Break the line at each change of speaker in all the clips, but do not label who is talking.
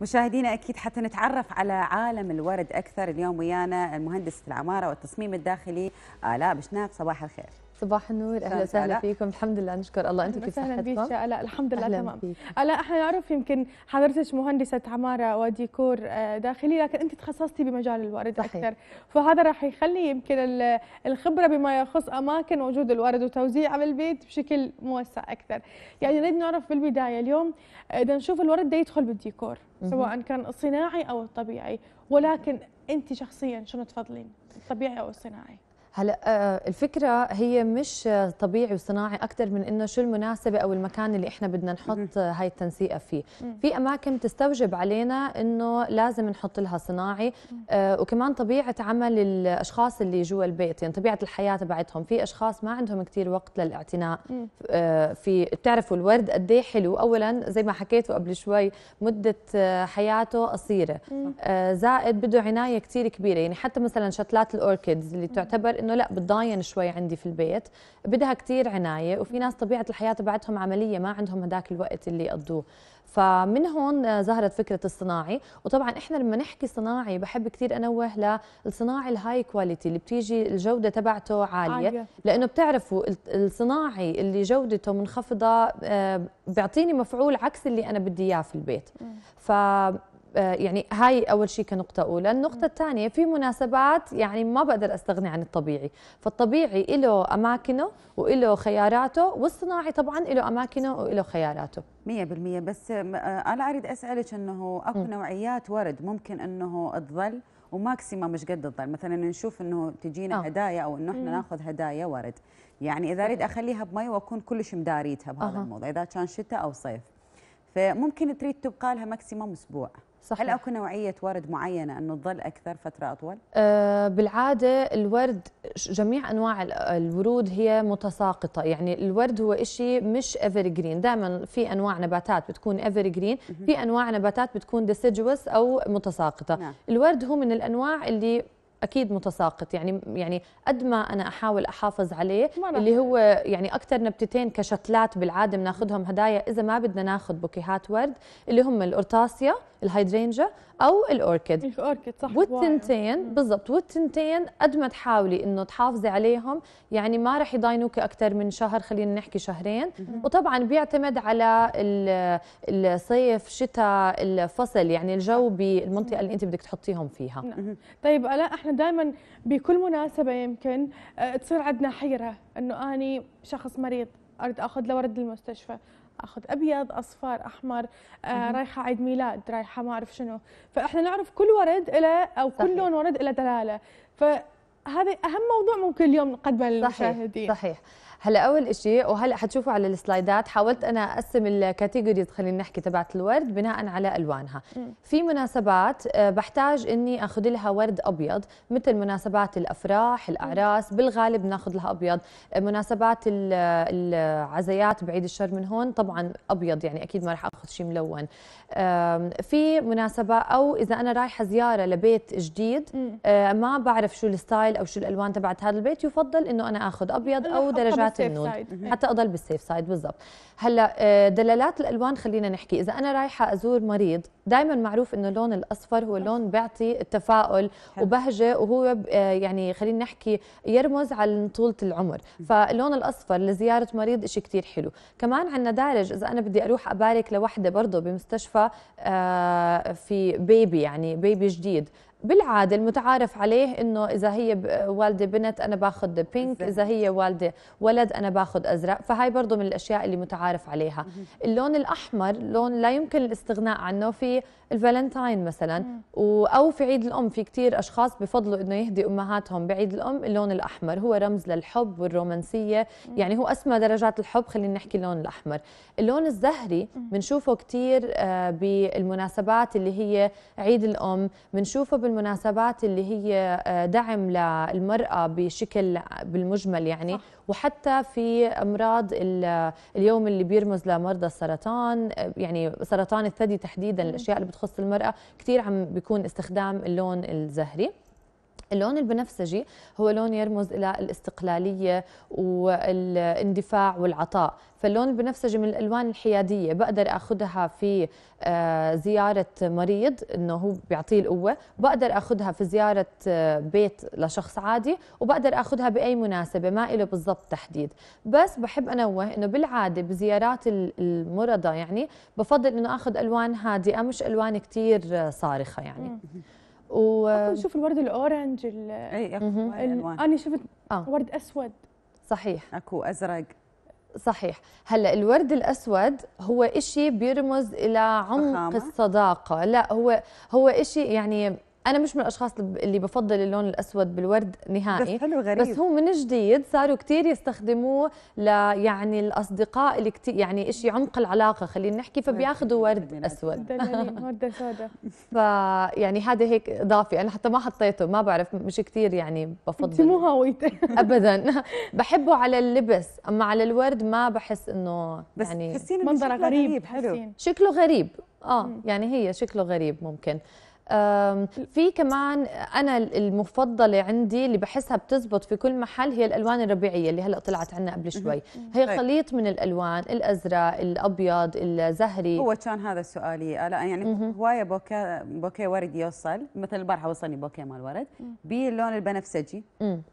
مشاهدينا اكيد حتى نتعرف على عالم الورد اكثر اليوم ويانا المهندسه العماره والتصميم الداخلي الاء بشناق صباح الخير صباح
النور اهلا وسهلا فيكم الحمد لله نشكر الله انتم كيف صحتكم؟ اهلا بك الحمد لله تمام الا احنا نعرف يمكن حضرتك مهندسه عماره وديكور آه، داخلي لكن انت تخصصتي بمجال الورد صحيح. اكثر فهذا راح يخلي يمكن الخبره بما يخص اماكن وجود الورد وتوزيعه بالبيت بشكل موسع اكثر يعني نريد نعرف بالبدايه اليوم اذا نشوف الورد ده يدخل بالديكور سواء كان الصناعي او الطبيعي ولكن انت شخصيا شنو تفضلين الطبيعي او الصناعي
هلا آه، الفكره هي مش طبيعي وصناعي اكثر من انه شو المناسبه او المكان اللي احنا بدنا نحط هاي التنسيقه فيه في اماكن تستوجب علينا انه لازم نحط لها صناعي آه، وكمان طبيعه عمل الاشخاص اللي جوا البيت يعني طبيعه الحياه تبعتهم في اشخاص ما عندهم كثير وقت للاعتناء آه، في بتعرفوا الورد قد ايه حلو اولا زي ما حكيتوا قبل شوي مده حياته قصيره زائد بده عنايه كثير كبيره يعني حتى مثلا شتلات الاوركيدز اللي تعتبر انه لا بتضاين شوي عندي في البيت بدها كثير عنايه وفي ناس طبيعه الحياه تبعتهم عمليه ما عندهم هداك الوقت اللي يقضوه فمن هون ظهرت فكرة الصناعي وطبعا احنا لما نحكي صناعي بحب كثير انوه للصناعي الهاي كواليتي اللي بتيجي الجودة تبعته عالية عالية. لانه بتعرفوا الصناعي اللي جودته منخفضة آه، بيعطيني مفعول عكس اللي انا بدي اياه في البيت ف آه، يعني هاي اول شيء كنقطه اولى النقطه الثانيه في مناسبات يعني ما بقدر استغني عن الطبيعي فالطبيعي له اماكنه وله خياراته والصناعي طبعا له اماكنه وله خياراته
100% بس آه، انا اريد اسالك انه اكو نوعيات ورد ممكن انه تظل وماكسيما مش قد تظل مثلا نشوف انه تجينا أوه. هدايا او انه احنا ناخذ هدايا ورد يعني اذا اريد اخليها بمي واكون كلش مداريتها بهذا الموضوع اذا كان شتاء او صيف فممكن تريد تبقى لها ماكسيموم اسبوع صحيح. هل اكو نوعيه ورد معينه انه تظل اكثر فتره اطول؟
أه بالعاده الورد جميع انواع الورود هي متساقطه، يعني الورد هو شيء مش ايفر جرين، دائما في انواع نباتات بتكون ايفر جرين، في انواع نباتات بتكون ديسيجوس او متساقطه، نعم. الورد هو من الانواع اللي اكيد متساقط يعني يعني قد ما انا احاول احافظ عليه اللي هو يعني اكثر نبتتين كشتلات بالعاده بناخذهم هدايا اذا ما بدنا ناخذ بوكيهات ورد اللي هم الارتاسيا الهايدرينجا او الاوركيد الاوركيد صح والتنتين بالضبط والتنتين قد ما تحاولي انه تحافظي عليهم يعني ما رح يضاينوك اكثر من شهر خلينا نحكي شهرين وطبعا بيعتمد على الصيف شتاء الفصل يعني الجو بالمنطقه اللي انت بدك تحطيهم فيها نعم.
طيب الا احنا دائما بكل مناسبه يمكن آه، تصير عندنا حيره انه اني شخص مريض اريد اخذ لورد المستشفى اخذ ابيض اصفر احمر آه رايحه عيد ميلاد رايحه ما اعرف شنو فاحنا نعرف كل ورد له او صحيح. كل لون ورد له دلاله فهذا اهم موضوع ممكن اليوم نقدمه للمشاهدين صحيح صحيح هلا اول شيء وهلا
حتشوفوا على السلايدات حاولت انا اقسم الكاتيجوريز خلينا نحكي تبعت الورد بناء على الوانها في مناسبات آه، بحتاج اني اخذ لها ورد ابيض مثل مناسبات الافراح الاعراس بالغالب ناخذ لها ابيض آه، مناسبات العزيات بعيد الشر من هون طبعا ابيض يعني اكيد ما راح اخذ شيء ملون في مناسبه او اذا انا رايحه زياره لبيت جديد آه، ما بعرف شو الستايل او شو الالوان تبعت هذا البيت يفضل انه انا اخذ ابيض او درجات دلالات النود حتى اضل بالسيف سايد بالضبط هلا آه، دلالات الالوان خلينا نحكي اذا انا رايحه ازور مريض دائما معروف انه اللون الاصفر هو لون بيعطي التفاؤل وبهجه وهو آه، يعني خلينا نحكي يرمز على طوله العمر فاللون الاصفر لزياره مريض شيء كثير حلو كمان عندنا دارج اذا انا بدي اروح ابارك لوحده برضه بمستشفى آه، في بيبي يعني بيبي جديد بالعاده المتعارف عليه انه اذا هي والده بنت انا باخذ بينك اذا هي والده ولد انا باخذ ازرق فهي برضه من الاشياء اللي متعارف عليها اللون الاحمر لون لا يمكن الاستغناء عنه في الفالنتاين مثلا او في عيد الام في كثير اشخاص بفضلوا انه يهدي امهاتهم بعيد الام اللون الاحمر هو رمز للحب والرومانسيه يعني هو اسمى درجات الحب خلينا نحكي اللون الاحمر اللون الزهري بنشوفه كثير آه، بالمناسبات اللي هي عيد الام بنشوفه المناسبات اللي هي آه، دعم للمرأة بشكل بالمجمل يعني صح. وحتى في أمراض اليوم اللي بيرمز لمرضى السرطان آه، يعني سرطان الثدي تحديدا الأشياء اللي بتخص المرأة كثير عم بيكون استخدام اللون الزهري اللون البنفسجي هو لون يرمز الى الاستقلاليه والاندفاع والعطاء فاللون البنفسجي من الالوان الحياديه بقدر اخذها في آه، زياره مريض انه هو بيعطيه القوه بقدر اخذها في زياره آه، بيت لشخص عادي وبقدر اخذها باي مناسبه ما له بالضبط تحديد بس بحب انوه انه بالعاده بزيارات المرضى يعني بفضل انه اخذ الوان هادئه مش الوان كثير آه، صارخه يعني
و نشوف الورد الاورنج ال... اي
اكو انا شفت آه. ورد اسود صحيح اكو ازرق صحيح هلا الورد الاسود هو إشي بيرمز الى عمق فخامة. الصداقه لا هو هو إشي يعني انا مش من الاشخاص اللي بفضل اللون الاسود بالورد نهائي بس, حلو غريب. بس هو من جديد صاروا كثير يستخدموه ل يعني الاصدقاء اللي كتير يعني شيء عمق العلاقه خلينا نحكي فبياخذوا ورد اسود
ورده سوداء
ف يعني هذا هيك اضافي انا حتى ما حطيته ما بعرف مش كثير يعني بفضل انت مو هويته ابدا بحبه على اللبس اما على الورد ما بحس انه يعني بس منظره غريب, غريب حلو شكله غريب اه يعني هي شكله غريب ممكن في كمان انا المفضله عندي اللي بحسها بتزبط في كل محل هي الالوان الربيعيه اللي هلا طلعت عنا قبل شوي هي طيب. خليط من الالوان الازرق الابيض الزهري هو
كان هذا سؤالي لا يعني هوايه بوكيه بوكيه ورد يوصل مثل البارحه وصلني بوكيه مال ورد باللون البنفسجي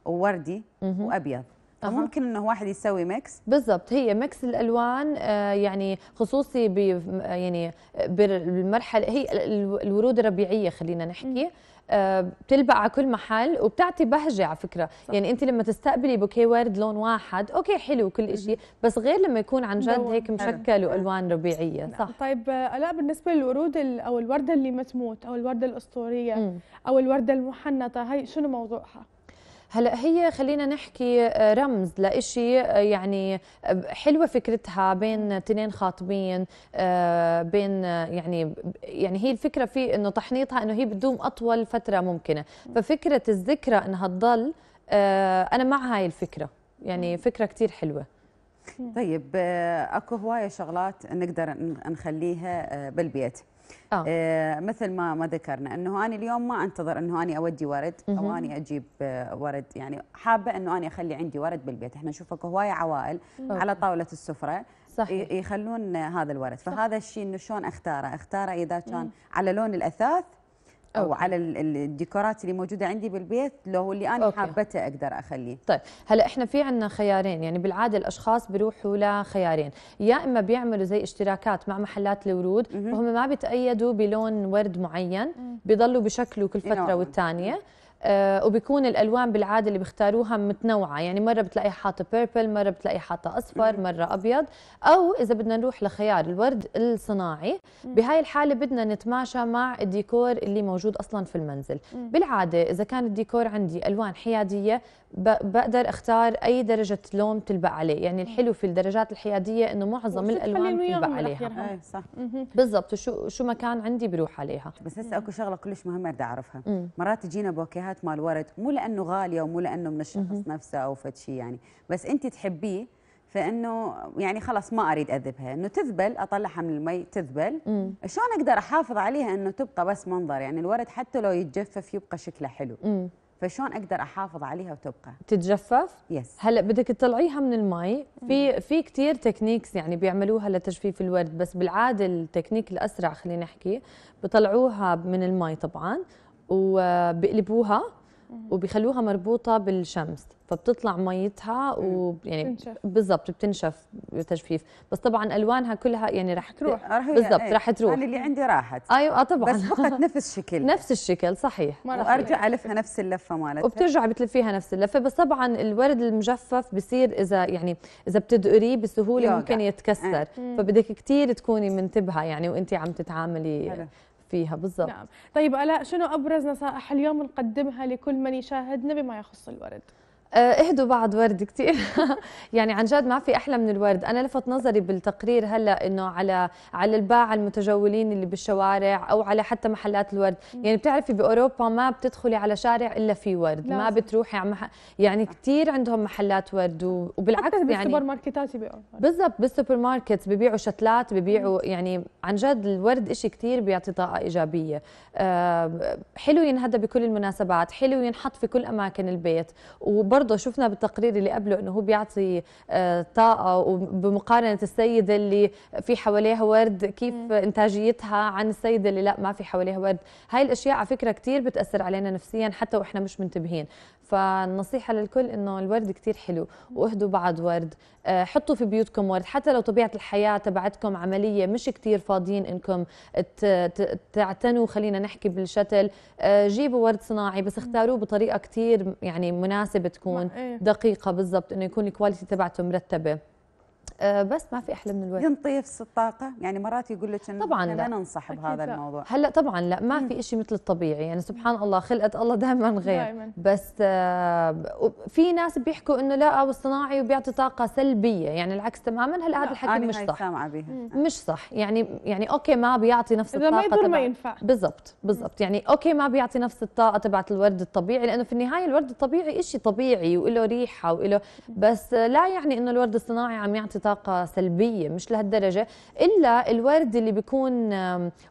ووردي وابيض فممكن انه واحد يسوي ميكس بالضبط هي
ميكس الالوان آه، يعني خصوصي ب يعني بالمرحله هي الورود الربيعيه خلينا نحكي آه، بتلبق على كل محل وبتعطي بهجه على فكره صح. يعني انت لما تستقبلي بوكي ورد لون واحد اوكي حلو كل شيء بس غير لما يكون عن جد هيك مشكل والوان ربيعيه نعم. صح
طيب الاء آه، بالنسبه للورود او الورده اللي ما تموت او الورده الاسطوريه م. او الورده المحنطه هي شنو موضوعها
هلا هي خلينا نحكي آه، رمز لإشي آه، يعني آه، حلوه فكرتها بين اثنين خاطبين بين يعني يعني هي الفكره في انه تحنيطها انه هي بتدوم اطول فتره ممكنه ففكره الذكرى انها تضل انا مع هاي الفكره يعني فكره كثير حلوه
طيب اكو هوايه شغلات نقدر نخليها بالبيت آه. آه مثل ما ما ذكرنا انه انا اليوم ما انتظر انه انا اودي ورد مم. او اني اجيب آه، ورد يعني حابه انه انا اخلي عندي ورد بالبيت احنا اكو هوايه عوائل مم. على طاوله السفره صحيح. يخلون هذا الورد فهذا الشيء انه شلون اختاره اختاره اذا كان على لون الاثاث او على الديكورات اللي موجوده عندي بالبيت لو اللي انا حابته اقدر اخليه طيب هلا احنا في عندنا خيارين يعني بالعاده الاشخاص بيروحوا
لخيارين يا اما بيعملوا زي اشتراكات مع محلات الورود وهم ما بيتايدوا بلون ورد معين بيضلوا بشكله كل نعم. فتره والثانيه آه، وبيكون الالوان بالعاده اللي بيختاروها متنوعه يعني مره بتلاقي حاطه بيربل مره بتلاقي حاطه اصفر مره ابيض او اذا بدنا نروح لخيار الورد الصناعي بهاي الحاله بدنا نتماشى مع الديكور اللي موجود اصلا في المنزل بالعاده اذا كان الديكور عندي الوان حياديه بقدر اختار اي درجه لون تلبق عليه يعني الحلو في الدرجات
الحياديه انه معظم الالوان تلبق عليها إيه، بالضبط شو شو ما كان عندي بروح عليها بس هسه اكو شغله كلش مهمه بدي اعرفها مرات تجينا بوكيه النكهات مال ورد مو لانه غاليه ومو لانه من الشخص نفسه او فد شيء يعني بس انت تحبيه فانه يعني خلاص ما اريد اذبها انه تذبل اطلعها من المي تذبل شلون اقدر احافظ عليها انه تبقى بس منظر يعني الورد حتى لو يتجفف يبقى شكله حلو مم. فشلون اقدر احافظ عليها وتبقى تتجفف يس
هلا بدك تطلعيها من المي في في كثير تكنيكس يعني بيعملوها لتجفيف الورد بس بالعاده التكنيك الاسرع خلينا نحكي بطلعوها من المي طبعا وبقلبوها وبيخلوها مربوطه بالشمس فبتطلع ميتها ويعني بالضبط بتنشف تجفيف بس طبعا الوانها كلها يعني رح تروح بالضبط إيه، رح تروح انا اللي
عندي راحت ايوه اه
طبعا بس فقط نفس الشكل نفس الشكل صحيح وارجع الفها نفس اللفه مالتها وبترجع بتلفيها نفس اللفه بس طبعا الورد المجفف بصير اذا يعني اذا بتدقريه بسهوله ممكن يتكسر إيه. فبدك كثير تكوني منتبهه يعني وانت عم تتعاملي هلا.
فيها بالضبط نعم طيب الاء شنو ابرز نصائح اليوم نقدمها لكل من يشاهدنا بما يخص الورد
آه، اهدوا بعض ورد كثير يعني عن جد ما في احلى من الورد انا لفت نظري بالتقرير هلا انه على على الباعة المتجولين اللي بالشوارع او على حتى محلات الورد يعني بتعرفي باوروبا ما بتدخلي على شارع الا في ورد ما بتروحي على مح... يعني آه. كثير عندهم محلات ورد وبالعكس حتى يعني بالسوبر
ماركتات بيبيعوا
بالضبط بالسوبر ماركت ببيعوا شتلات ببيعوا يعني عن جد الورد شيء كثير بيعطي طاقه ايجابيه آه، حلو ينهدى بكل المناسبات حلو ينحط في كل اماكن البيت وب برضه شفنا بالتقرير اللي قبله انه هو بيعطي آه، طاقه وبمقارنه السيده اللي في حواليها ورد كيف م. انتاجيتها عن السيده اللي لا ما في حواليها ورد هاي الاشياء على فكره كثير بتاثر علينا نفسيا حتى واحنا مش منتبهين فالنصيحه للكل انه الورد كتير حلو واهدوا بعض ورد آه، حطوا في بيوتكم ورد حتى لو طبيعه الحياه تبعتكم عمليه مش كتير فاضيين انكم تعتنوا خلينا نحكي بالشتل آه، جيبوا ورد صناعي بس اختاروه بطريقه كتير يعني مناسبه تكون إيه. دقيقه بالضبط انه يكون الكواليتي تبعته مرتبه آه،
بس ما في احلى من الورد
نفس الطاقه
يعني مرات يقول لك طبعا لا ننصح بهذا لا. الموضوع هلا طبعا
لا ما في شيء مثل الطبيعي يعني سبحان الله خلقه الله دائما غير دايماً. بس آه، في ناس بيحكوا انه لا آه، والصناعي وبيعطي طاقه سلبيه يعني العكس تماما هلا هذا الحكي مش صح مش صح يعني يعني اوكي ما بيعطي نفس الطاقه ما ما ينفع بالضبط بالضبط يعني اوكي ما بيعطي نفس الطاقه تبعت الورد الطبيعي لانه في النهايه الورد الطبيعي شيء طبيعي وله ريحه وله بس لا يعني انه الورد الصناعي عم يعطي طاقه سلبيه مش لهالدرجه الا الورد اللي بيكون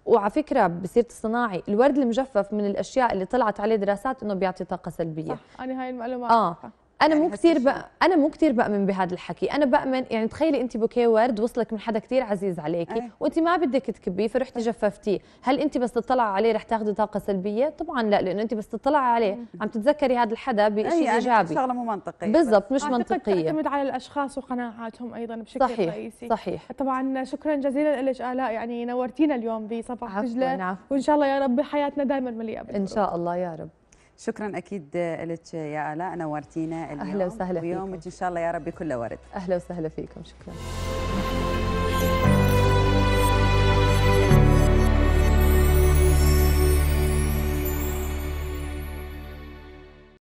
وعلى فكره بصير الصناعي الورد المجفف من الاشياء اللي طلعت عليه دراسات انه بيعطي طاقه سلبيه صح
انا هاي المعلومه اه
يعني انا مو كثير انا مو كثير بامن بهذا الحكي انا بامن يعني تخيلي انت بوكيه ورد وصلك من حدا كثير عزيز عليكي أيه. وانت ما بدك تكبيه فرحتي جففتيه هل انت بس تطلعي عليه رح تاخذي طاقه سلبيه طبعا لا لانه انت بس تطلعي عليه عم تتذكري هذا الحدا بشيء أيه يعني ايجابي شغله مو منطقيه بالضبط مش منطقيه تعتمد
على الاشخاص وقناعاتهم ايضا بشكل صحيح. رئيسي صحيح طبعا شكرا جزيلا لك الاء يعني نورتينا اليوم بصباح عفو. وان شاء الله يا رب حياتنا دائما مليئه ان شاء الله يا رب
شكرا اكيد لك يا الاء نورتينا اليوم اهلا وسهلا فيكم ويومك ان شاء الله يا ربي كله ورد اهلا وسهلا فيكم شكرا